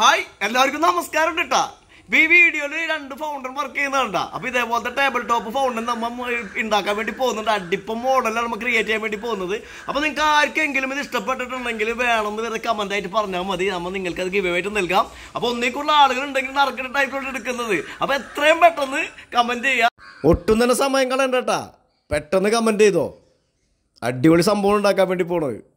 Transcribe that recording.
hi എല്ലാവർക്കും നമസ്കാരം കേട്ടാ ഈ വീഡിയോയിൽ രണ്ട് ഫൗണ്ടൻ വർക്ക് ചെയ്യുന്നുണ്ടാ അപ്പൊ ഇതേപോലത്തെ ടേബിൾ ടോപ്പ് ഫൗണ്ടൻ നമ്മൾ ഉണ്ടാക്കാൻ വേണ്ടി പോകുന്നുണ്ട് അടിപ്പം മോഡലാണ് നമ്മൾ ക്രിയേറ്റ് ചെയ്യാൻ വേണ്ടി പോകുന്നത് അപ്പൊ നിങ്ങൾക്ക് ആർക്കെങ്കിലും ഇത് ഇഷ്ടപ്പെട്ടിട്ടുണ്ടെങ്കിൽ വേണമെന്ന് വേറെ കമന്റ് ആയിട്ട് പറഞ്ഞാൽ മതി നമ്മൾ നിങ്ങൾക്ക് അത് ഗിവ് ആയിട്ട് നൽകാം അപ്പൊ ഒന്നേക്കുള്ള ആളുകൾ ഉണ്ടെങ്കിൽ ടൈപ്പിലോട്ട് എടുക്കുന്നത് അപ്പൊ എത്രയും പെട്ടെന്ന് കമന്റ് ചെയ്യാം ഒട്ടും തന്നെ സമയം കളയണ്ട പെട്ടെന്ന് കമന്റ് ചെയ്തോ അടിപൊളി സംഭവം ഉണ്ടാക്കാൻ വേണ്ടി പോണത്